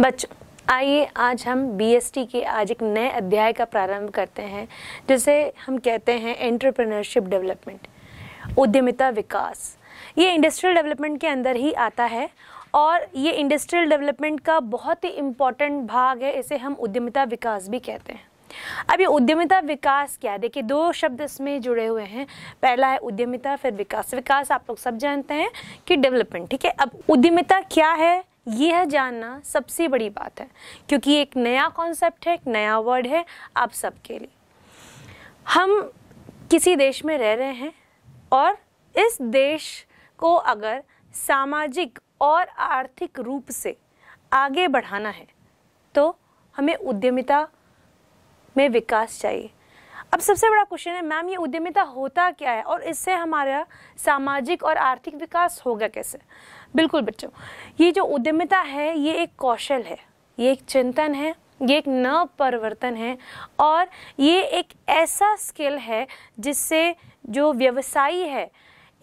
बच्चों आइए आज हम बीएसटी के आज एक नए अध्याय का प्रारंभ करते हैं जिसे हम कहते हैं एंटरप्रेन्योरशिप डेवलपमेंट उद्यमिता विकास ये इंडस्ट्रियल डेवलपमेंट के अंदर ही आता है और ये इंडस्ट्रियल डेवलपमेंट का बहुत ही इम्पॉर्टेंट भाग है इसे हम उद्यमिता विकास भी कहते हैं अब ये उद्यमिता विकास क्या है देखिए दो शब्द इसमें जुड़े हुए हैं पहला है उद्यमिता फिर विकास विकास आप लोग सब जानते हैं कि डेवलपमेंट ठीक है अब उद्यमिता क्या है यह जानना सबसे बड़ी बात है क्योंकि एक नया कॉन्सेप्ट है एक नया वर्ड है आप सबके लिए हम किसी देश में रह रहे हैं और इस देश को अगर सामाजिक और आर्थिक रूप से आगे बढ़ाना है तो हमें उद्यमिता में विकास चाहिए अब सबसे बड़ा क्वेश्चन है मैम ये उद्यमिता होता क्या है और इससे हमारा सामाजिक और आर्थिक विकास होगा कैसे बिल्कुल बच्चों ये जो उद्यमिता है ये एक कौशल है ये एक चिंतन है ये एक नव परिवर्तन है और ये एक ऐसा स्किल है जिससे जो व्यवसायी है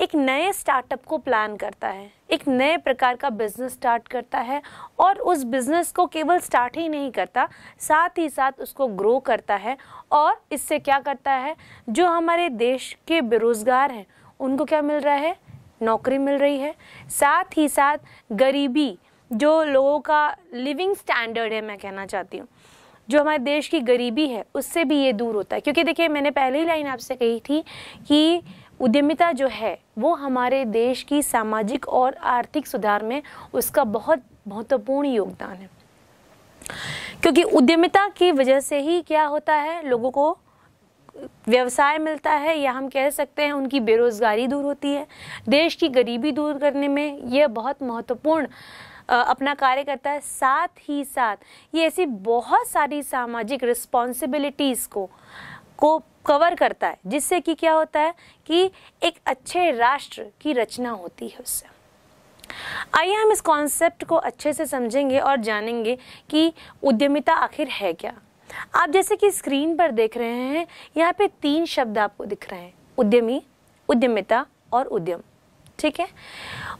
एक नए स्टार्टअप को प्लान करता है एक नए प्रकार का बिजनेस स्टार्ट करता है और उस बिजनेस को केवल स्टार्ट ही नहीं करता साथ ही साथ उसको ग्रो करता है और इससे क्या करता है जो हमारे देश के बेरोज़गार हैं उनको क्या मिल रहा है नौकरी मिल रही है साथ ही साथ गरीबी जो लोगों का लिविंग स्टैंडर्ड है मैं कहना चाहती हूँ जो हमारे देश की गरीबी है उससे भी ये दूर होता है क्योंकि देखिए मैंने पहली लाइन आपसे कही थी कि उद्यमिता जो है वो हमारे देश की सामाजिक और आर्थिक सुधार में उसका बहुत महत्वपूर्ण योगदान है क्योंकि उद्यमिता की वजह से ही क्या होता है लोगों को व्यवसाय मिलता है या हम कह सकते हैं उनकी बेरोज़गारी दूर होती है देश की गरीबी दूर करने में यह बहुत महत्वपूर्ण अपना कार्य करता है साथ ही साथ ये ऐसी बहुत सारी सामाजिक रिस्पॉन्सिबिलिटीज़ को को कवर करता है जिससे कि क्या होता है कि एक अच्छे राष्ट्र की रचना होती है उससे आइए हम इस कॉन्सेप्ट को अच्छे से समझेंगे और जानेंगे कि उद्यमिता आखिर है क्या आप जैसे कि स्क्रीन पर देख रहे हैं यहाँ पे तीन शब्द आपको दिख रहे हैं उद्यमी उद्यमिता और उद्यम ठीक है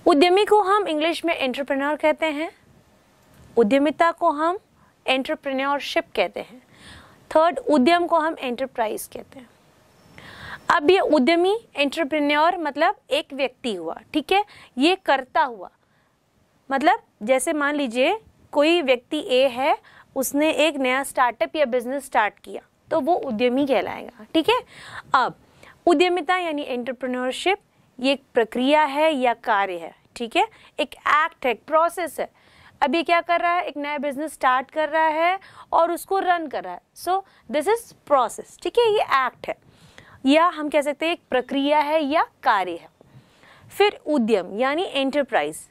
उद्यमी को हम इंग्लिश में एंटरप्रेन्योर कहते हैं उद्यमिता को हम एंटरप्रेन्योरशिप कहते हैं थर्ड उद्यम को हम एंटरप्राइज कहते हैं अब ये उद्यमी एंटरप्रेन्योर मतलब एक व्यक्ति हुआ ठीक है ये करता हुआ मतलब जैसे मान लीजिए कोई व्यक्ति ए है उसने एक नया स्टार्टअप या बिजनेस स्टार्ट किया तो वो उद्यमी कहलाएगा ठीक है अब उद्यमिता यानी एंटरप्रेन्योरशिप ये एक प्रक्रिया है या कार्य है ठीक है एक एक्ट है एक प्रोसेस है अब ये क्या कर रहा है एक नया बिजनेस स्टार्ट कर रहा है और उसको रन कर रहा है सो दिस इज प्रोसेस ठीक है ये एक्ट है या हम कह सकते हैं एक प्रक्रिया है या कार्य है फिर उद्यम यानी एंटरप्राइज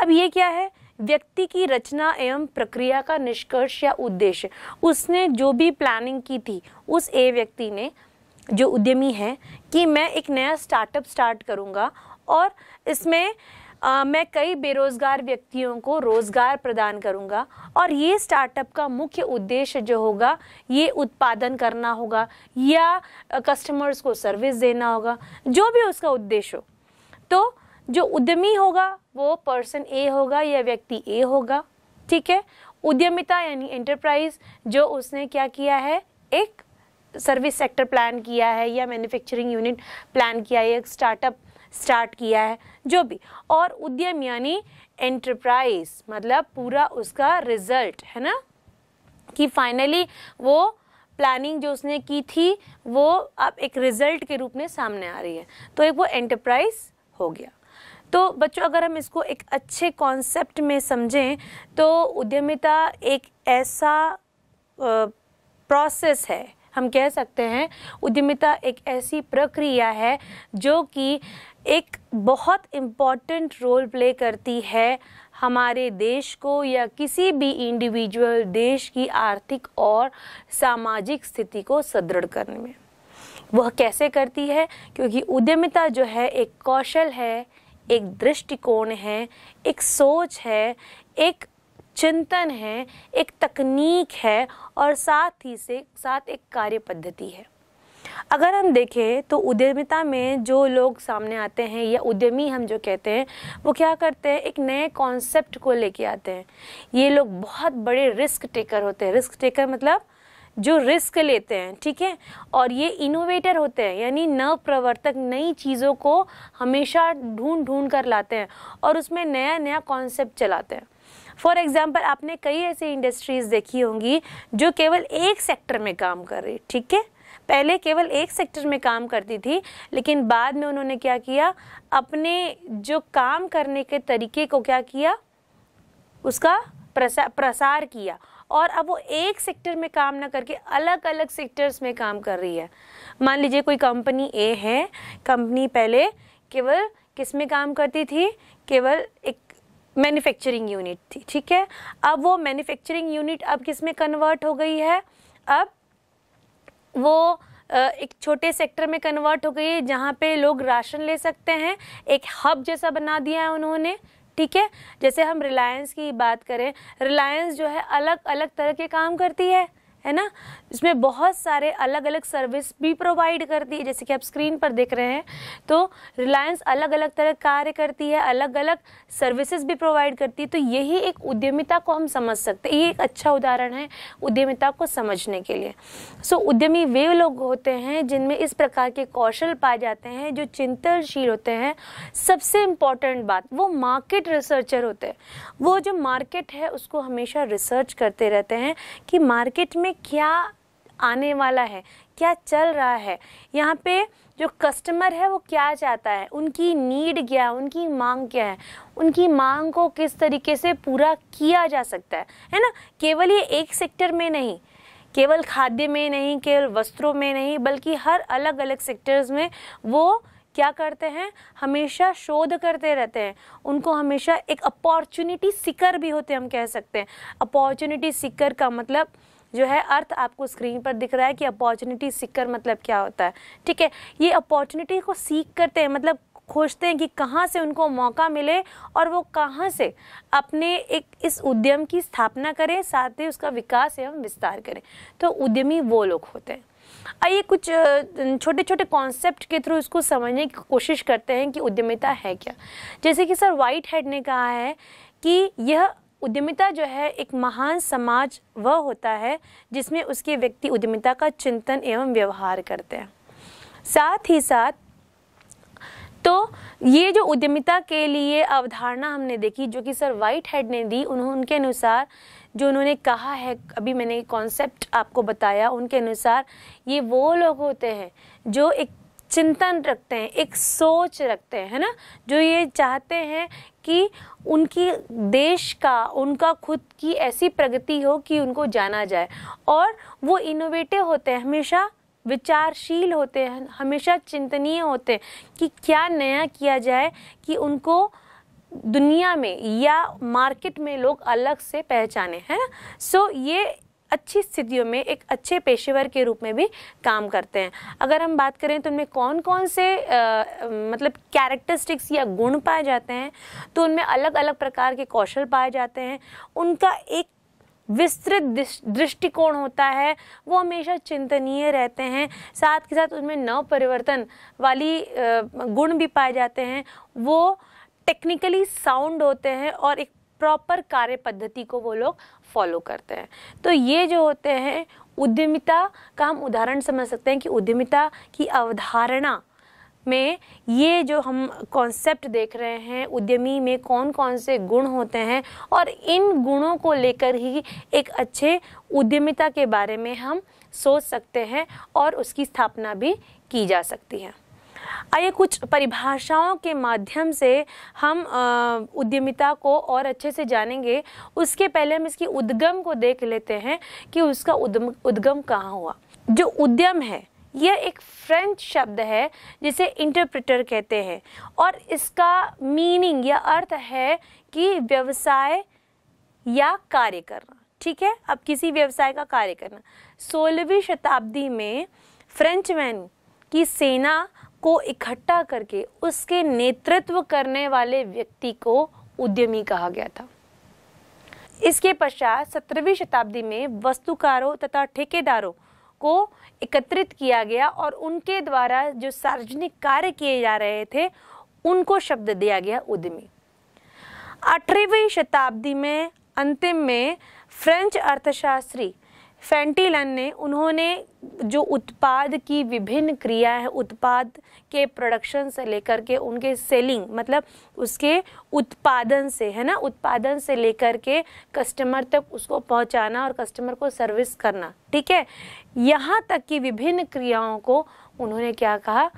अब ये क्या है व्यक्ति की रचना एवं प्रक्रिया का निष्कर्ष या उद्देश्य उसने जो भी प्लानिंग की थी उस ए व्यक्ति ने जो उद्यमी है कि मैं एक नया स्टार्टअप स्टार्ट करूँगा और इसमें आ, मैं कई बेरोज़गार व्यक्तियों को रोज़गार प्रदान करूंगा और ये स्टार्टअप का मुख्य उद्देश्य जो होगा ये उत्पादन करना होगा या कस्टमर्स को सर्विस देना होगा जो भी उसका उद्देश्य हो तो जो उद्यमी होगा वो पर्सन ए होगा या व्यक्ति ए होगा ठीक है उद्यमिता यानी एंटरप्राइज जो उसने क्या किया है एक सर्विस सेक्टर प्लान किया है या मैन्युफैक्चरिंग यूनिट प्लान किया है एक स्टार्टअप स्टार्ट किया है जो भी और उद्यम यानी एंटरप्राइज मतलब पूरा उसका रिजल्ट है ना कि फाइनली वो प्लानिंग जो उसने की थी वो अब एक रिजल्ट के रूप में सामने आ रही है तो एक वो एंटरप्राइज हो गया तो बच्चों अगर हम इसको एक अच्छे कॉन्सेप्ट में समझें तो उद्यमिता एक ऐसा प्रोसेस है हम कह सकते हैं उद्यमिता एक ऐसी प्रक्रिया है जो कि एक बहुत इम्पॉर्टेंट रोल प्ले करती है हमारे देश को या किसी भी इंडिविजुअल देश की आर्थिक और सामाजिक स्थिति को सुदृढ़ करने में वह कैसे करती है क्योंकि उद्यमिता जो है एक कौशल है एक दृष्टिकोण है एक सोच है एक चिंतन है एक तकनीक है और साथ ही से साथ एक कार्य पद्धति है अगर हम देखें तो उद्यमिता में जो लोग सामने आते हैं या उद्यमी हम जो कहते हैं वो क्या करते हैं एक नए कॉन्सेप्ट को लेके आते हैं ये लोग बहुत बड़े रिस्क टेकर होते हैं रिस्क टेकर मतलब जो रिस्क लेते हैं ठीक है और ये इनोवेटर होते हैं यानी नव प्रवर्तक नई चीज़ों को हमेशा ढूंढ ढूंढ कर लाते हैं और उसमें नया नया कॉन्सेप्ट चलाते हैं फॉर एग्ज़ाम्पल आपने कई ऐसी इंडस्ट्रीज़ देखी होंगी जो केवल एक सेक्टर में काम कर रही ठीक है पहले केवल एक सेक्टर में काम करती थी लेकिन बाद में उन्होंने क्या किया अपने जो काम करने के तरीके को क्या किया उसका प्रसा, प्रसार किया और अब वो एक सेक्टर में काम ना करके अलग अलग सेक्टर्स में काम कर रही है मान लीजिए कोई कंपनी ए है कंपनी पहले केवल किस में काम करती थी केवल एक मैन्युफैक्चरिंग यूनिट थी ठीक है अब वो मैन्युफैक्चरिंग यूनिट अब किस में कन्वर्ट हो गई है अब वो एक छोटे सेक्टर में कन्वर्ट हो गई है जहाँ पे लोग राशन ले सकते हैं एक हब जैसा बना दिया है उन्होंने ठीक है जैसे हम रिलायंस की बात करें रिलायंस जो है अलग अलग तरह के काम करती है है ना इसमें बहुत सारे अलग अलग सर्विस भी प्रोवाइड करती है जैसे कि आप स्क्रीन पर देख रहे हैं तो रिलायंस अलग अलग तरह कार्य करती है अलग अलग सर्विसेज भी प्रोवाइड करती है तो यही एक उद्यमिता को हम समझ सकते हैं ये एक अच्छा उदाहरण है उद्यमिता को समझने के लिए सो so, उद्यमी वे लोग होते हैं जिनमें इस प्रकार के कौशल पाए जाते हैं जो चिंतनशील होते हैं सबसे इम्पॉर्टेंट बात वो मार्केट रिसर्चर होते हैं वो जो मार्केट है उसको हमेशा रिसर्च करते रहते हैं कि मार्केट में में क्या आने वाला है क्या चल रहा है यहाँ पे जो कस्टमर है वो क्या चाहता है उनकी नीड क्या है उनकी मांग क्या है उनकी मांग को किस तरीके से पूरा किया जा सकता है है ना केवल ये एक सेक्टर में नहीं केवल खाद्य में नहीं केवल वस्त्रों में नहीं बल्कि हर अलग अलग सेक्टर्स में वो क्या करते हैं हमेशा शोध करते रहते हैं उनको हमेशा एक अपॉर्चुनिटी सिकर भी होते हम कह सकते हैं अपॉर्चुनिटी सिकर का मतलब जो है अर्थ आपको स्क्रीन पर दिख रहा है कि अपॉर्चुनिटी सीख कर मतलब क्या होता है ठीक है ये अपॉर्चुनिटी को सीख करते हैं मतलब खोजते हैं कि कहाँ से उनको मौका मिले और वो कहाँ से अपने एक इस उद्यम की स्थापना करें साथ ही उसका विकास एवं विस्तार करें तो उद्यमी वो लोग होते हैं आइए कुछ छोटे छोटे कॉन्सेप्ट के थ्रू इसको समझने की कोशिश करते हैं कि उद्यमिता है क्या जैसे कि सर वाइट हेड ने कहा है कि यह उद्यमिता जो है एक महान समाज वह होता है जिसमें उसके व्यक्ति उद्यमिता का चिंतन एवं व्यवहार करते हैं साथ ही साथ तो ये जो उद्यमिता के लिए अवधारणा हमने देखी जो कि सर वाइट हेड ने दी उन्होंने उनके अनुसार जो उन्होंने कहा है अभी मैंने कॉन्सेप्ट आपको बताया उनके अनुसार ये वो लोग होते हैं जो एक चिंतन रखते हैं एक सोच रखते हैं है ना जो ये चाहते हैं कि उनकी देश का उनका खुद की ऐसी प्रगति हो कि उनको जाना जाए और वो इनोवेटिव होते हैं हमेशा विचारशील होते हैं हमेशा चिंतनीय होते हैं कि क्या नया किया जाए कि उनको दुनिया में या मार्केट में लोग अलग से पहचाने हैं सो so, ये अच्छी स्थितियों में एक अच्छे पेशेवर के रूप में भी काम करते हैं अगर हम बात करें तो उनमें कौन कौन से आ, मतलब कैरेक्टरिस्टिक्स या गुण पाए जाते हैं तो उनमें अलग अलग प्रकार के कौशल पाए जाते हैं उनका एक विस्तृत दृष्टिकोण होता है वो हमेशा चिंतनीय रहते हैं साथ के साथ उनमें नव परिवर्तन वाली गुण भी पाए जाते हैं वो टेक्निकली साउंड होते हैं और एक प्रॉपर कार्य पद्धति को वो लोग फॉलो करते हैं तो ये जो होते हैं उद्यमिता का हम उदाहरण समझ सकते हैं कि उद्यमिता की अवधारणा में ये जो हम कॉन्सेप्ट देख रहे हैं उद्यमी में कौन कौन से गुण होते हैं और इन गुणों को लेकर ही एक अच्छे उद्यमिता के बारे में हम सोच सकते हैं और उसकी स्थापना भी की जा सकती है आइए कुछ परिभाषाओं के माध्यम से हम उद्यमिता को और अच्छे से जानेंगे उसके पहले हम इसकी उद्गम को देख लेते हैं कि उसका उद्म, उद्गम कहाँ हुआ जो उद्यम है यह एक फ्रेंच शब्द है जिसे इंटरप्रेटर कहते हैं और इसका मीनिंग या अर्थ है कि व्यवसाय या कार्य करना ठीक है अब किसी व्यवसाय का कार्य करना सोलहवीं शताब्दी में फ्रेंचमैन की सेना को इकट्ठा करके उसके नेतृत्व करने वाले व्यक्ति को उद्यमी कहा गया था इसके पश्चात सत्रहवीं शताब्दी में वस्तुकारों तथा ठेकेदारों को एकत्रित किया गया और उनके द्वारा जो सार्वजनिक कार्य किए जा रहे थे उनको शब्द दिया गया उद्यमी अठारहवीं शताब्दी में अंतिम में फ्रेंच अर्थशास्त्री फेंटिलन ने उन्होंने जो उत्पाद की विभिन्न क्रिया है उत्पाद के प्रोडक्शन से लेकर के उनके सेलिंग मतलब उसके उत्पादन से है ना उत्पादन से लेकर के कस्टमर तक उसको पहुंचाना और कस्टमर को सर्विस करना ठीक है यहाँ तक कि विभिन्न क्रियाओं को उन्होंने क्या कहा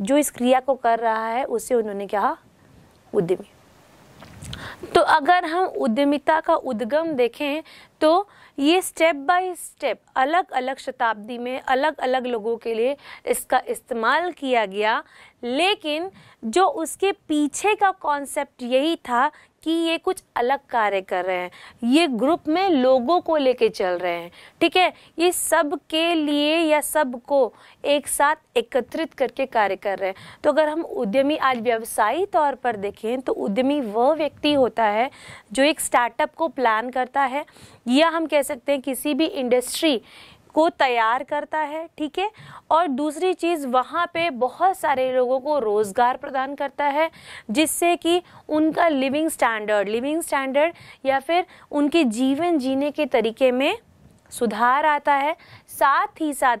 जो इस क्रिया को कर रहा है उसे उन्होंने कहा उद्यमी तो अगर हम उद्यमिता का उद्गम देखें तो ये स्टेप बाय स्टेप अलग अलग शताब्दी में अलग अलग लोगों के लिए इसका इस्तेमाल किया गया लेकिन जो उसके पीछे का कॉन्सेप्ट यही था कि ये कुछ अलग कार्य कर रहे हैं ये ग्रुप में लोगों को लेके चल रहे हैं ठीक है ये सब के लिए या सब को एक साथ एकत्रित करके कार्य कर रहे हैं तो अगर हम उद्यमी आज व्यवसायी तौर पर देखें तो उद्यमी वह व्यक्ति होता है जो एक स्टार्टअप को प्लान करता है या हम कह सकते हैं किसी भी इंडस्ट्री को तैयार करता है ठीक है और दूसरी चीज़ वहाँ पे बहुत सारे लोगों को रोज़गार प्रदान करता है जिससे कि उनका लिविंग स्टैंडर्ड लिविंग स्टैंडर्ड या फिर उनके जीवन जीने के तरीके में सुधार आता है साथ ही साथ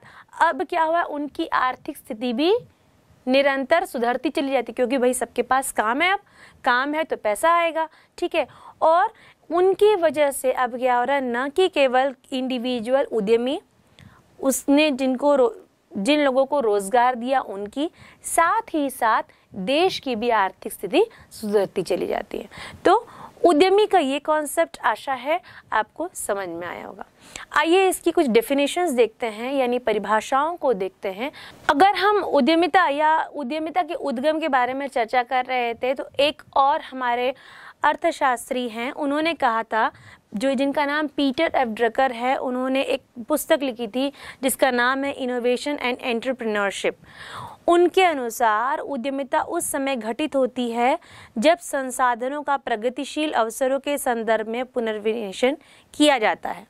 अब क्या हुआ उनकी आर्थिक स्थिति भी निरंतर सुधरती चली जाती क्योंकि भाई सबके पास काम है अब काम है तो पैसा आएगा ठीक है और उनकी वजह से अब क्या हो रहा है न कि केवल इंडिविजुअल उद्यमी उसने जिनको जिन लोगों को रोजगार दिया उनकी साथ ही साथ देश की भी आर्थिक स्थिति सुधरती चली जाती है तो उद्यमी का ये कॉन्सेप्ट आशा है आपको समझ में आया होगा आइए इसकी कुछ डेफिनेशंस देखते हैं यानी परिभाषाओं को देखते हैं अगर हम उद्यमिता या उद्यमिता के उद्गम के बारे में चर्चा कर रहे थे तो एक और हमारे अर्थशास्त्री हैं उन्होंने कहा था जो जिनका नाम पीटर एफ ड्रकर है उन्होंने एक पुस्तक लिखी थी जिसका नाम है इनोवेशन एंड एंटरप्रेन्योरशिप उनके अनुसार उद्यमिता उस समय घटित होती है जब संसाधनों का प्रगतिशील अवसरों के संदर्भ में पुनर्विन्यासन किया जाता है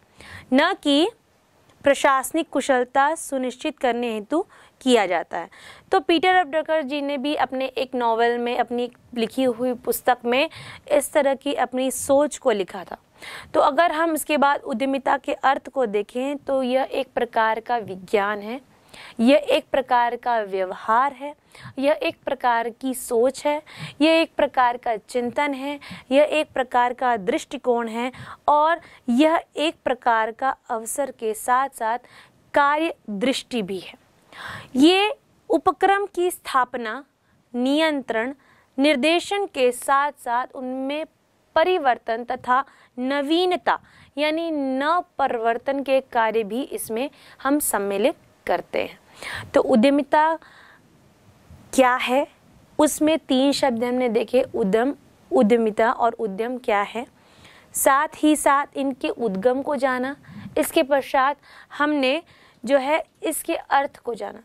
न कि प्रशासनिक कुशलता सुनिश्चित करने हेतु किया जाता है तो पीटर एफ डकर जी ने भी अपने एक नॉवल में अपनी लिखी हुई पुस्तक में इस तरह की अपनी सोच को लिखा था तो अगर हम इसके बाद उद्यमिता के अर्थ को देखें तो यह एक प्रकार का विज्ञान है यह एक प्रकार का व्यवहार है यह एक प्रकार की सोच है यह एक प्रकार का चिंतन है यह एक प्रकार का दृष्टिकोण है और यह एक प्रकार का अवसर के साथ साथ कार्य दृष्टि भी है ये उपक्रम की स्थापना नियंत्रण निर्देशन के साथ साथ उनमें परिवर्तन तथा नवीनता यानी न परिवर्तन के कार्य भी इसमें हम सम्मिलित करते हैं तो उद्यमिता क्या है उसमें तीन शब्द हमने देखे उद्यम उद्यमिता और उद्यम क्या है साथ ही साथ इनके उद्गम को जाना इसके पश्चात हमने जो है इसके अर्थ को जाना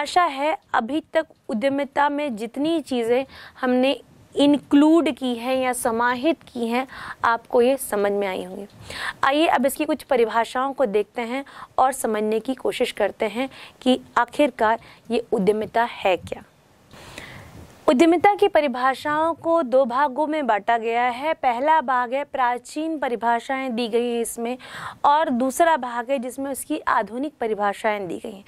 आशा है अभी तक उद्यमिता में जितनी चीज़ें हमने इंक्लूड की हैं या समाहित की हैं आपको ये समझ में आई होंगी आइए अब इसकी कुछ परिभाषाओं को देखते हैं और समझने की कोशिश करते हैं कि आखिरकार ये उद्यमिता है क्या उद्यमिता की परिभाषाओं को दो भागों में बांटा गया है पहला भाग है प्राचीन परिभाषाएं दी गई हैं इसमें और दूसरा भाग है जिसमें उसकी आधुनिक परिभाषाएं दी गई हैं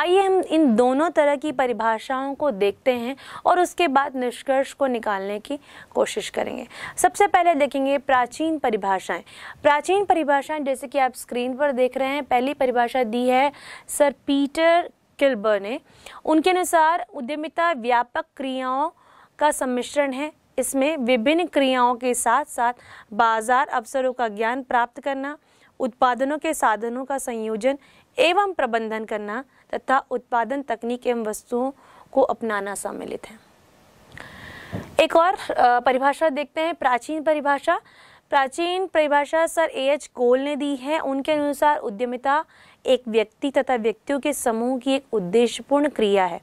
आइए हम इन दोनों तरह की परिभाषाओं को देखते हैं और उसके बाद निष्कर्ष को निकालने की कोशिश करेंगे सबसे पहले देखेंगे प्राचीन परिभाषाएं प्राचीन परिभाषाएं जैसे कि आप स्क्रीन पर देख रहे हैं पहली परिभाषा दी है सर पीटर किल्बर ने उनके अनुसार उद्यमिता व्यापक क्रियाओं का सम्मिश्रण है इसमें विभिन्न क्रियाओं के साथ साथ बाजार अवसरों का ज्ञान प्राप्त करना उत्पादनों के साधनों का संयोजन एवं प्रबंधन करना तथा उत्पादन तकनीक एवं वस्तुओं को अपनाना सम्मिलित है एक और परिभाषा देखते हैं प्राचीन परिभाषा प्राचीन परिभाषा सर ए एच कोल ने दी है उनके अनुसार उद्यमिता एक व्यक्ति तथा व्यक्तियों के समूह की एक उद्देश्यपूर्ण क्रिया है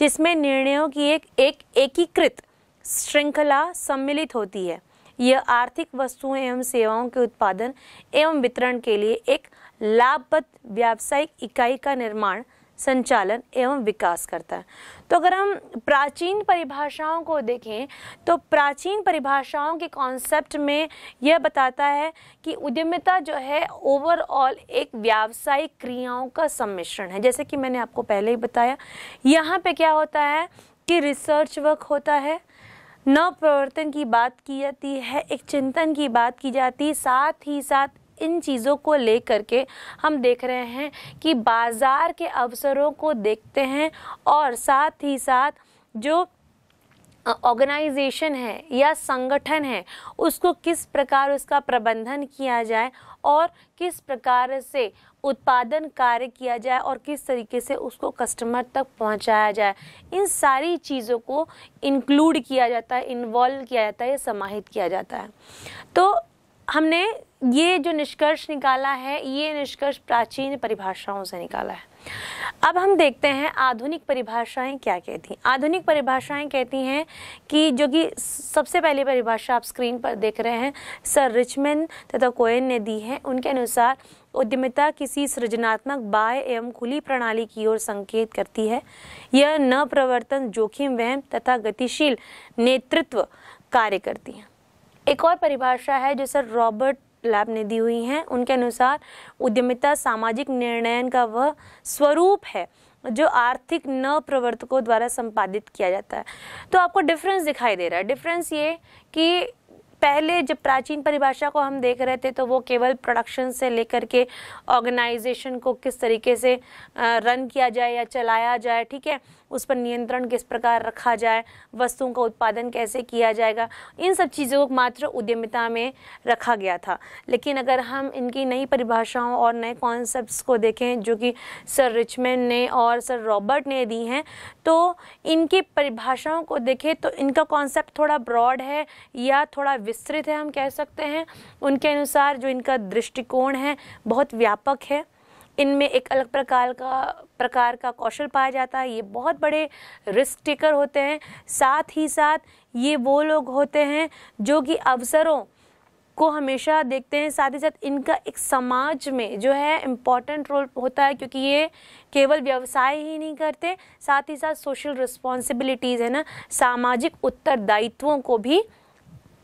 जिसमें निर्णयों की एक एक एकीकृत श्रृंखला सम्मिलित होती है यह आर्थिक वस्तुओं एवं सेवाओं के उत्पादन एवं वितरण के लिए एक लाभबद्ध व्यावसायिक इकाई का निर्माण संचालन एवं विकास करता है तो अगर हम प्राचीन परिभाषाओं को देखें तो प्राचीन परिभाषाओं के कॉन्सेप्ट में यह बताता है कि उद्यमिता जो है ओवरऑल एक व्यावसायिक क्रियाओं का सम्मिश्रण है जैसे कि मैंने आपको पहले ही बताया यहाँ पे क्या होता है कि रिसर्च वर्क होता है नव प्रवर्तन की बात की जाती है एक चिंतन की बात की जाती है साथ ही साथ इन चीज़ों को ले करके हम देख रहे हैं कि बाज़ार के अवसरों को देखते हैं और साथ ही साथ जो ऑर्गेनाइजेशन है या संगठन है उसको किस प्रकार उसका प्रबंधन किया जाए और किस प्रकार से उत्पादन कार्य किया जाए और किस तरीके से उसको कस्टमर तक पहुंचाया जाए इन सारी चीज़ों को इंक्लूड किया जाता है इन्वॉल्व किया जाता है या समाहित किया जाता है तो हमने ये जो निष्कर्ष निकाला है ये निष्कर्ष प्राचीन परिभाषाओं से निकाला है अब हम देखते हैं आधुनिक परिभाषाएं क्या कहती हैं आधुनिक परिभाषाएं कहती हैं कि जो कि सबसे पहली परिभाषा आप स्क्रीन पर देख रहे हैं सर रिचमन तथा कोयन ने दी है उनके अनुसार उद्यमिता किसी सृजनात्मक बाय एवं खुली प्रणाली की ओर संकेत करती है यह न प्रवर्तन जोखिम वहम तथा गतिशील नेतृत्व कार्य करती है एक और परिभाषा है जो सर रॉबर्ट लैब ने दी हुई है उनके अनुसार उद्यमिता सामाजिक निर्णयन का वह स्वरूप है जो आर्थिक न प्रवर्तकों द्वारा संपादित किया जाता है तो आपको डिफरेंस दिखाई दे रहा है डिफरेंस ये कि पहले जब प्राचीन परिभाषा को हम देख रहे थे तो वो केवल प्रोडक्शन से लेकर के ऑर्गेनाइजेशन को किस तरीके से रन किया जाए या चलाया जाए ठीक है उस पर नियंत्रण किस प्रकार रखा जाए वस्तुओं का उत्पादन कैसे किया जाएगा इन सब चीज़ों को मात्र उद्यमिता में रखा गया था लेकिन अगर हम इनकी नई परिभाषाओं और नए कॉन्सेप्ट्स को देखें जो कि सर रिचमैन ने और सर रॉबर्ट ने दी हैं तो इनकी परिभाषाओं को देखें तो इनका कॉन्सेप्ट थोड़ा ब्रॉड है या थोड़ा विस्तृत है हम कह सकते हैं उनके अनुसार जो इनका दृष्टिकोण है बहुत व्यापक है इनमें एक अलग प्रकार का प्रकार का कौशल पाया जाता है ये बहुत बड़े रिस्क टेकर होते हैं साथ ही साथ ये वो लोग होते हैं जो कि अवसरों को हमेशा देखते हैं साथ ही साथ इनका एक समाज में जो है इम्पॉर्टेंट रोल होता है क्योंकि ये केवल व्यवसाय ही नहीं करते साथ ही साथ सोशल रिस्पॉन्सिबिलिटीज़ है ना सामाजिक उत्तरदायित्वों को भी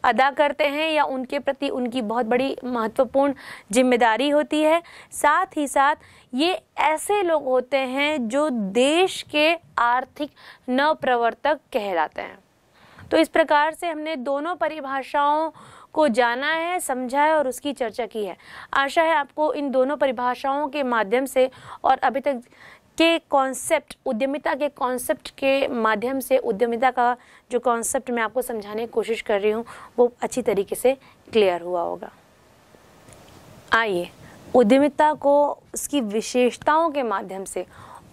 अदा करते हैं या उनके प्रति उनकी बहुत बड़ी महत्वपूर्ण जिम्मेदारी होती है साथ ही साथ ये ऐसे लोग होते हैं जो देश के आर्थिक नवप्रवर्तक कहलाते हैं तो इस प्रकार से हमने दोनों परिभाषाओं को जाना है समझा है और उसकी चर्चा की है आशा है आपको इन दोनों परिभाषाओं के माध्यम से और अभी तक के कॉन्सेप्ट उद्यमिता के कॉन्सेप्ट के माध्यम से उद्यमिता का जो कॉन्सेप्ट मैं आपको समझाने की कोशिश कर रही हूँ वो अच्छी तरीके से क्लियर हुआ होगा आइए उद्यमिता को उसकी विशेषताओं के माध्यम से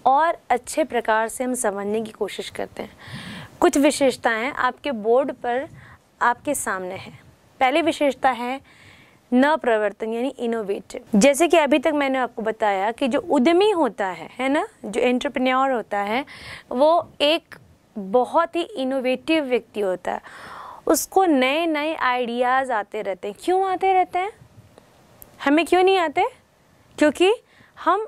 और अच्छे प्रकार से हम समझने की कोशिश करते हैं कुछ विशेषताएं आपके बोर्ड पर आपके सामने हैं पहली विशेषता है न प्रवर्तन यानी इनोवेटिव जैसे कि अभी तक मैंने आपको बताया कि जो उद्यमी होता है है ना जो एंटरप्रेन्योर होता है वो एक बहुत ही इनोवेटिव व्यक्ति होता है उसको नए नए आइडियाज़ आते रहते हैं क्यों आते रहते हैं हमें क्यों नहीं आते क्योंकि हम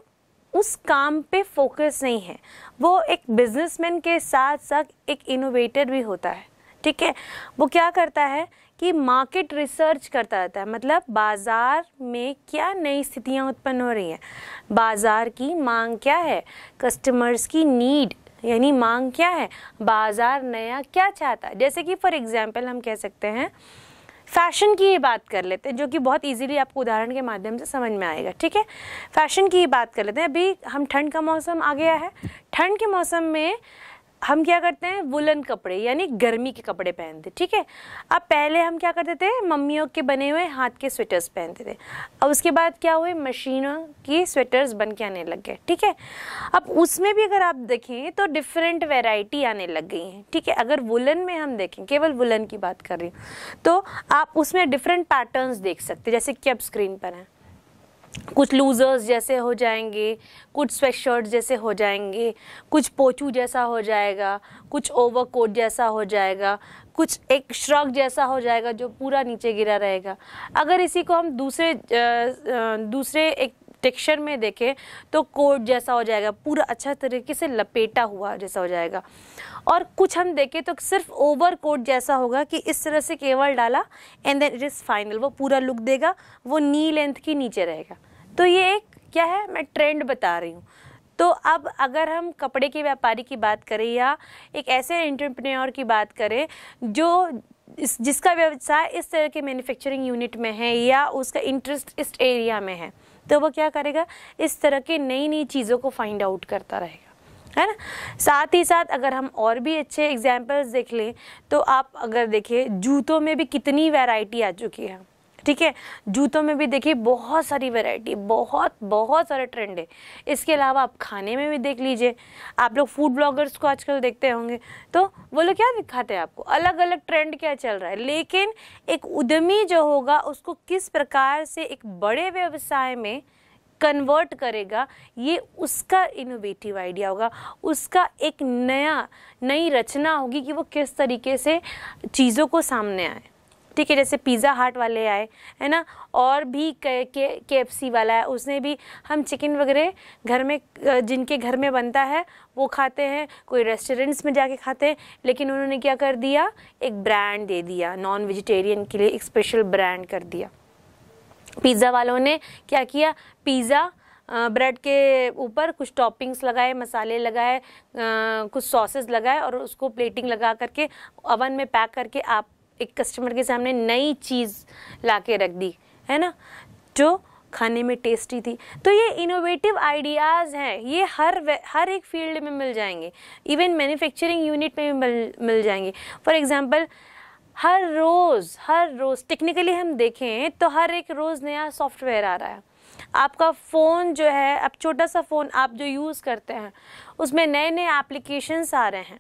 उस काम पे फोकस नहीं है वो एक बिजनेसमैन के साथ साथ एक इनोवेटर भी होता है ठीक है वो क्या करता है कि मार्केट रिसर्च करता रहता है मतलब बाज़ार में क्या नई स्थितियाँ उत्पन्न हो रही हैं बाज़ार की मांग क्या है कस्टमर्स की नीड यानी मांग क्या है बाज़ार नया क्या चाहता है जैसे कि फॉर एग्ज़ाम्पल हम कह सकते हैं फैशन की ही बात कर लेते हैं जो कि बहुत इजीली आपको उदाहरण के माध्यम से समझ में आएगा ठीक है फैशन की ही बात कर लेते हैं अभी हम ठंड का मौसम आ गया है ठंड के मौसम में हम क्या करते हैं वुलन कपड़े यानी गर्मी के कपड़े पहनते ठीक है अब पहले हम क्या करते थे मम्मियों के बने हुए हाथ के स्वेटर्स पहनते थे अब उसके बाद क्या हुए मशीनों की स्वेटर्स बन के आने लग गए ठीक है अब उसमें भी अगर आप देखें तो डिफरेंट वेराइटी आने लग गई हैं ठीक है अगर वुलन में हम देखें केवल वुलन की बात कर रही हूँ तो आप उसमें डिफरेंट पैटर्न्स देख सकते जैसे कि अब स्क्रीन पर हैं कुछ लूज़र्स जैसे हो जाएंगे कुछ स्वेट शर्ट जैसे हो जाएंगे कुछ पोचू जैसा हो जाएगा कुछ ओवर कोट जैसा हो जाएगा कुछ एक श्रग जैसा हो जाएगा जो पूरा नीचे गिरा रहेगा अगर इसी को हम दूसरे दूसरे एक टेक्सचर में देखें तो कोट जैसा हो जाएगा पूरा अच्छा तरीके से लपेटा हुआ जैसा हो जाएगा और कुछ हम देखें तो सिर्फ ओवर कोट जैसा होगा कि इस तरह से केवल डाला and then it is final वो पूरा लुक देगा वो नी लेंथ के नीचे रहेगा तो ये एक क्या है मैं ट्रेंड बता रही हूँ तो अब अगर हम कपड़े के व्यापारी की बात करें या एक ऐसे इंटरप्रेन्योर की बात करें जो इस जिसका व्यवसाय इस तरह के मैन्युफैक्चरिंग यूनिट में है या उसका इंटरेस्ट इस एरिया में है तो वो क्या करेगा इस तरह के नई नई चीज़ों को फाइंड आउट करता रहेगा है ना साथ ही साथ अगर हम और भी अच्छे एग्जाम्पल्स देख लें तो आप अगर देखिए जूतों में भी कितनी वैरायटी आ चुकी है ठीक है जूतों में भी देखिए बहुत सारी वैरायटी बहुत बहुत सारे ट्रेंड है इसके अलावा आप खाने में भी देख लीजिए आप लोग फूड ब्लॉगर्स को आजकल देखते होंगे तो वो लोग क्या दिखाते हैं आपको अलग अलग ट्रेंड क्या चल रहा है लेकिन एक उद्यमी जो होगा उसको किस प्रकार से एक बड़े व्यवसाय में कन्वर्ट करेगा ये उसका इनोवेटिव आइडिया होगा उसका एक नया नई रचना होगी कि वो किस तरीके से चीज़ों को सामने आए ठीक है जैसे पिज़्ज़ा हाट वाले आए है ना और भी के के एफ सी वाला है उसने भी हम चिकन वगैरह घर में जिनके घर में बनता है वो खाते हैं कोई रेस्टोरेंट्स में जाके खाते हैं लेकिन उन्होंने क्या कर दिया एक ब्रांड दे दिया नॉन वेजिटेरियन के लिए एक स्पेशल ब्रांड कर दिया पिज़्ज़ा वालों ने क्या किया पिज़्ज़ा ब्रेड के ऊपर कुछ टॉपिंग्स लगाए मसाले लगाए कुछ सॉसेस लगाए और उसको प्लेटिंग लगा करके ओवन में पैक करके आप एक कस्टमर के सामने नई चीज़ ला के रख दी है ना जो खाने में टेस्टी थी तो ये इनोवेटिव आइडियाज़ हैं ये हर हर एक फील्ड में मिल जाएंगे इवन मैन्युफैक्चरिंग यूनिट में भी मिल मिल जाएंगे फॉर एग्ज़ाम्पल हर रोज़ हर रोज़ टेक्निकली हम देखें तो हर एक रोज़ नया सॉफ्टवेयर आ रहा है आपका फ़ोन जो है अब छोटा सा फ़ोन आप जो यूज़ करते हैं उसमें नए नए एप्लीकेशंस आ रहे हैं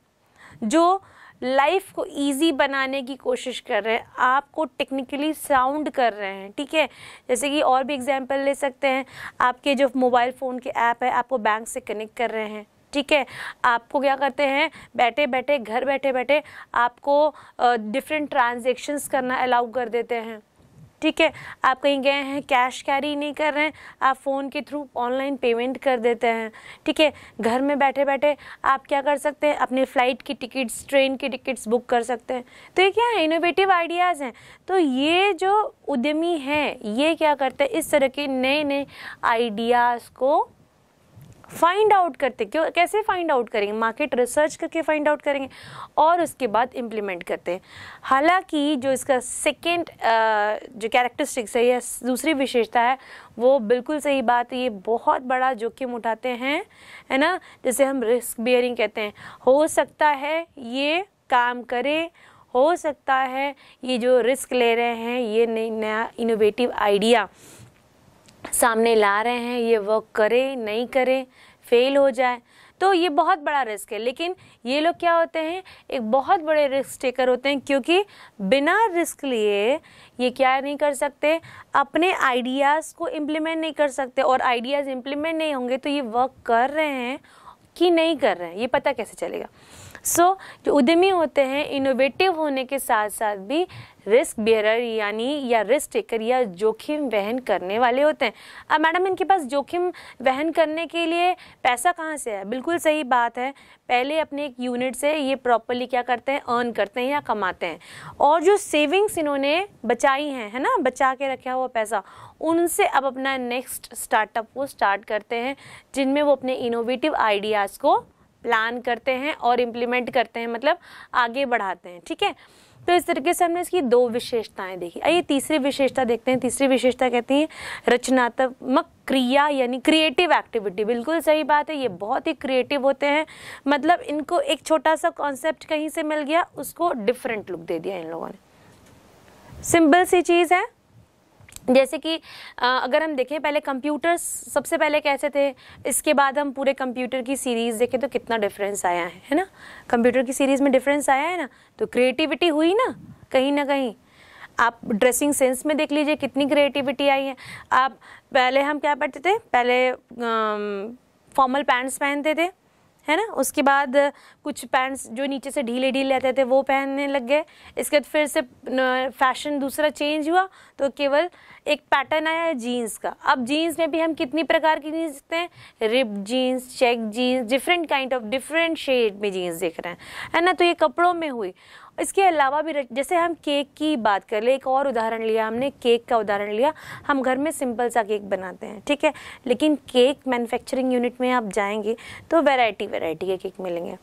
जो लाइफ को इजी बनाने की कोशिश कर रहे हैं आपको टेक्निकली साउंड कर रहे हैं ठीक है जैसे कि और भी एग्जांपल ले सकते हैं आपके जो मोबाइल फ़ोन के ऐप है आपको बैंक से कनेक्ट कर रहे हैं ठीक है आपको क्या करते हैं बैठे बैठे घर बैठे बैठे आपको डिफरेंट ट्रांजेक्शन्स करना अलाउ कर देते हैं ठीक है आप कहीं गए हैं कैश कैरी नहीं कर रहे हैं आप फ़ोन के थ्रू ऑनलाइन पेमेंट कर देते हैं ठीक है घर में बैठे बैठे आप क्या कर सकते हैं अपने फ़्लाइट की टिकट्स ट्रेन की टिकट्स बुक कर सकते हैं तो ये क्या है इनोवेटिव आइडियाज़ हैं तो ये जो उद्यमी हैं ये क्या करते हैं इस तरह के नए नए आइडियाज़ को फाइंड आउट करते क्यों कैसे फाइंड आउट करेंगे मार्केट रिसर्च करके फाइंड आउट करेंगे और उसके बाद इम्प्लीमेंट करते हैं हालांकि जो इसका सेकेंड जो कैरेक्टरिस्टिक्स है या दूसरी विशेषता है वो बिल्कुल सही बात है ये बहुत बड़ा जोखिम उठाते हैं है ना जैसे हम रिस्क बियरिंग कहते हैं हो सकता है ये काम करे हो सकता है ये जो रिस्क ले रहे हैं ये नया इनोवेटिव आइडिया सामने ला रहे हैं ये वर्क करे नहीं करे फेल हो जाए तो ये बहुत बड़ा रिस्क है लेकिन ये लोग क्या होते हैं एक बहुत बड़े रिस्क टेकर होते हैं क्योंकि बिना रिस्क लिए ये क्या नहीं कर सकते अपने आइडियाज़ को इम्प्लीमेंट नहीं कर सकते और आइडियाज़ इम्प्लीमेंट नहीं होंगे तो ये वर्क कर रहे हैं कि नहीं कर रहे हैं ये पता कैसे चलेगा सो so, जो उद्यमी होते हैं इनोवेटिव होने के साथ साथ भी रिस्क बेरर यानी या रिस्क टेकर या जोखिम वहन करने वाले होते हैं अब मैडम इनके पास जोखिम वहन करने के लिए पैसा कहाँ से है बिल्कुल सही बात है पहले अपने एक यूनिट से ये प्रॉपरली क्या करते हैं अर्न करते हैं या कमाते हैं और जो सेविंग्स इन्होंने बचाई हैं है ना बचा के रखा हुआ पैसा उनसे अब अपना नेक्स्ट स्टार्टअप वो स्टार्ट करते हैं जिनमें वो अपने इनोवेटिव आइडियाज़ को प्लान करते हैं और इम्प्लीमेंट करते हैं मतलब आगे बढ़ाते हैं ठीक है तो इस तरीके से हमने इसकी दो विशेषताएं देखी आइए तीसरी विशेषता देखते हैं तीसरी विशेषता कहती है रचनात्मक क्रिया यानी क्रिएटिव एक्टिविटी बिल्कुल सही बात है ये बहुत ही क्रिएटिव होते हैं मतलब इनको एक छोटा सा कॉन्सेप्ट कहीं से मिल गया उसको डिफरेंट लुक दे दिया इन लोगों ने सिंपल सी चीज़ है जैसे कि अगर हम देखें पहले कंप्यूटर्स सबसे पहले कैसे थे इसके बाद हम पूरे कंप्यूटर की सीरीज़ देखें तो कितना डिफरेंस आया है है ना कंप्यूटर की सीरीज़ में डिफरेंस आया है ना तो क्रिएटिविटी हुई ना कहीं ना कहीं आप ड्रेसिंग सेंस में देख लीजिए कितनी क्रिएटिविटी आई है आप पहले हम क्या पढ़ते थे पहले फॉर्मल पैंट्स पहनते थे है ना उसके बाद कुछ पैंट्स जो नीचे से ढीले ढीले रहते थे वो पहनने लग गए इसके बाद फिर से फैशन दूसरा चेंज हुआ तो केवल एक पैटर्न आया है जीन्स का अब जीन्स में भी हम कितनी प्रकार की जीन्स देखते हैं rip jeans check jeans different kind of different shade में जीन्स देख रहे हैं है ना तो ये कपड़ों में हुई इसके अलावा भी जैसे हम केक की बात कर ले एक और उदाहरण लिया हमने केक का उदाहरण लिया हम घर में सिंपल सा केक बनाते हैं ठीक है लेकिन केक मैन्युफैक्चरिंग यूनिट में आप जाएंगे तो वैरायटी वैरायटी के केक मिलेंगे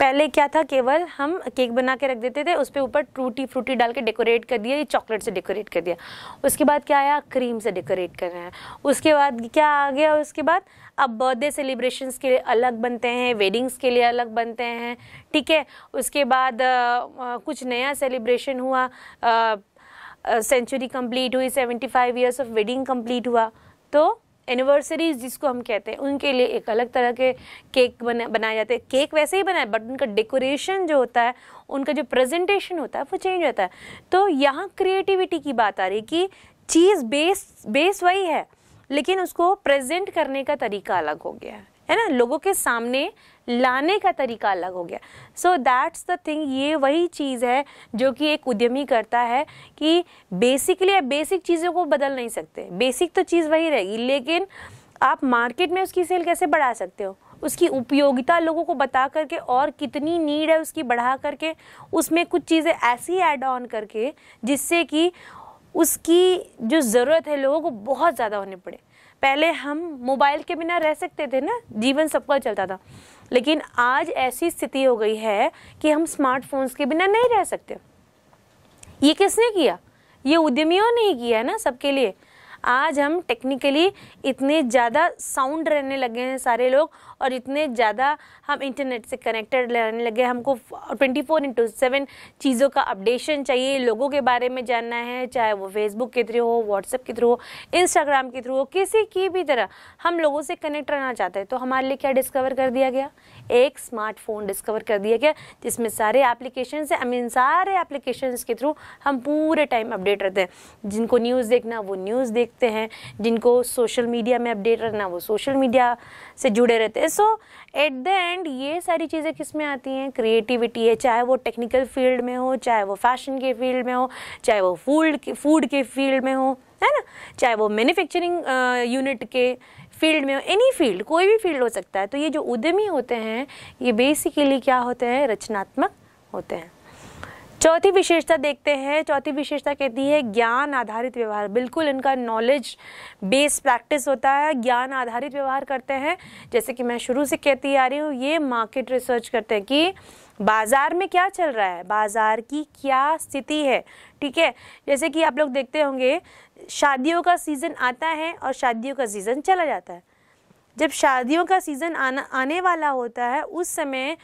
पहले क्या था केवल हम केक बना के रख देते थे उस पर ऊपर टूटी फ्रूटी डाल के डेकोरेट कर दिया या चॉकलेट से डेकोरेट कर दिया उसके बाद क्या आया क्रीम से डेकोरेट कर रहे हैं उसके बाद क्या आ गया उसके बाद अब बर्थडे सेलिब्रेशंस के लिए अलग बनते हैं वेडिंग्स के लिए अलग बनते हैं ठीक है उसके बाद आ, कुछ नया सेलिब्रेशन हुआ सेंचुरी कंप्लीट हुई 75 ईयर्स ऑफ वेडिंग कंप्लीट हुआ तो एनिवर्सरीज जिसको हम कहते हैं उनके लिए एक अलग तरह के केक बना बनाए जाते हैं केक वैसे ही बनाए बट उनका डेकोरेशन जो होता है उनका जो प्रेजेंटेशन होता है वो चेंज होता है तो यहाँ क्रिएटिविटी की बात आ रही है कि चीज़ बेस बेस वही है लेकिन उसको प्रेजेंट करने का तरीका अलग हो गया है ना लोगों के सामने लाने का तरीका अलग हो गया सो दैट्स द थिंग ये वही चीज़ है जो कि एक उद्यमी करता है कि बेसिकली आप बेसिक चीज़ों को बदल नहीं सकते बेसिक तो चीज़ वही रहेगी लेकिन आप मार्केट में उसकी सेल कैसे बढ़ा सकते हो उसकी उपयोगिता लोगों को बता करके और कितनी नीड है उसकी बढ़ा करके उसमें कुछ चीज़ें ऐसी ऐड ऑन करके जिससे कि उसकी जो ज़रूरत है लोगों को बहुत ज़्यादा होने पड़े पहले हम मोबाइल के बिना रह सकते थे ना जीवन सबका चलता था लेकिन आज ऐसी स्थिति हो गई है कि हम स्मार्टफोन्स के बिना नहीं रह सकते ये किसने किया ये उद्यमियों ने ही किया है ना सबके लिए आज हम टेक्निकली इतने ज़्यादा साउंड रहने लगे हैं सारे लोग और इतने ज़्यादा हम इंटरनेट से कनेक्टेड रहने लगे हमको ट्वेंटी फोर इंटू सेवन चीज़ों का अपडेशन चाहिए लोगों के बारे में जानना है चाहे वो फेसबुक के थ्रू हो व्हाट्सएप के थ्रू हो इंस्टाग्राम के थ्रू हो किसी की भी तरह हम लोगों से कनेक्ट रहना चाहते हैं तो हमारे लिए क्या डिस्कवर कर दिया गया एक स्मार्टफोन डिस्कवर कर दिया गया जिसमें सारे एप्लीकेशन है आई मीन सारे एप्लीकेशन के थ्रू हम पूरे टाइम अपडेट रहते हैं जिनको न्यूज़ देखना वो न्यूज़ देखते हैं जिनको सोशल मीडिया में अपडेट रहना वो सोशल मीडिया से जुड़े रहते हैं सो एट द एंड ये सारी चीज़ें किस में आती हैं क्रिएटिविटी है चाहे वो टेक्निकल फील्ड में हो चाहे वो फैशन के फील्ड में हो चाहे वो फूड के फूड के फील्ड में हो है ना चाहे वो मैन्युफैक्चरिंग यूनिट के फील्ड में हो एनी फील्ड कोई भी फील्ड हो सकता है तो ये जो उद्यमी होते हैं ये बेसिकली क्या होते हैं रचनात्मक होते हैं चौथी विशेषता देखते हैं चौथी विशेषता कहती है ज्ञान आधारित व्यवहार बिल्कुल इनका नॉलेज बेस प्रैक्टिस होता है ज्ञान आधारित व्यवहार करते हैं जैसे कि मैं शुरू से कहती आ रही हूँ ये मार्केट रिसर्च करते हैं कि बाज़ार में क्या चल रहा है बाज़ार की क्या स्थिति है ठीक है जैसे कि आप लोग देखते होंगे शादियों का सीज़न आता है और शादियों का सीज़न चला जाता है जब शादियों का सीज़न आना आने वाला होता है उस समय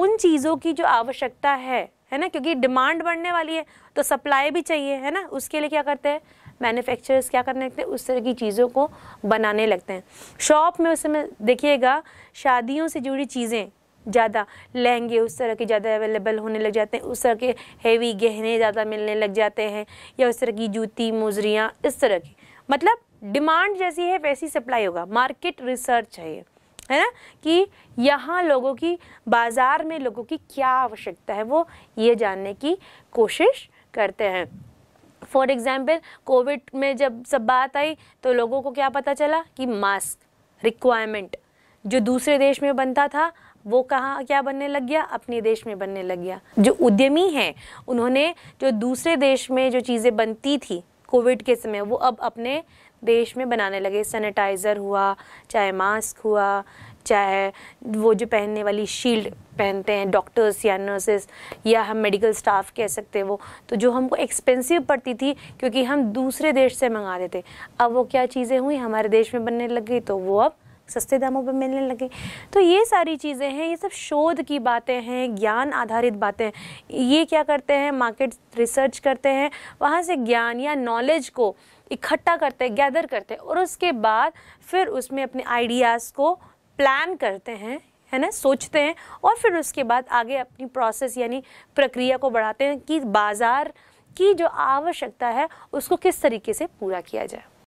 उन चीज़ों की जो आवश्यकता है है ना क्योंकि डिमांड बढ़ने वाली है तो सप्लाई भी चाहिए है ना उसके लिए क्या करते हैं मैन्युफैक्चरर्स क्या करने लगते हैं उस तरह की चीज़ों को बनाने लगते हैं शॉप में उस समय देखिएगा शादियों से जुड़ी चीज़ें ज़्यादा लहंगे उस तरह के ज़्यादा अवेलेबल होने लग जाते हैं उस तरह के हेवी गहने ज़्यादा मिलने लग जाते हैं या उस तरह की जूती मोजरियाँ इस तरह की मतलब डिमांड जैसी है वैसी सप्लाई होगा मार्केट रिसर्च चाहिए है ना कि यहाँ लोगों की बाज़ार में लोगों की क्या आवश्यकता है वो ये जानने की कोशिश करते हैं फॉर एग्ज़ाम्पल कोविड में जब सब बात आई तो लोगों को क्या पता चला कि मास्क रिक्वायरमेंट जो दूसरे देश में बनता था वो कहाँ क्या बनने लग गया अपने देश में बनने लग गया जो उद्यमी हैं उन्होंने जो दूसरे देश में जो चीज़ें बनती थी कोविड के समय वो अब अपने देश में बनाने लगे सैनिटाइज़र हुआ चाहे मास्क हुआ चाहे वो जो पहनने वाली शील्ड पहनते हैं डॉक्टर्स या नर्सेस या हम मेडिकल स्टाफ कह सकते हैं वो तो जो हमको एक्सपेंसिव पड़ती थी क्योंकि हम दूसरे देश से रहे थे अब वो क्या चीज़ें हुई हमारे देश में बनने लग गई तो वो अब सस्ते दामों पर मिलने लगे तो ये सारी चीज़ें हैं ये सब शोध की बातें हैं ज्ञान आधारित बातें ये क्या करते हैं मार्केट रिसर्च करते हैं वहाँ से ज्ञान या नॉलेज को इकट्ठा करते हैं गैदर करते हैं और उसके बाद फिर उसमें अपने आइडियाज़ को प्लान करते हैं है ना सोचते हैं और फिर उसके बाद आगे अपनी प्रोसेस यानी प्रक्रिया को बढ़ाते हैं कि बाज़ार की जो आवश्यकता है उसको किस तरीके से पूरा किया जाए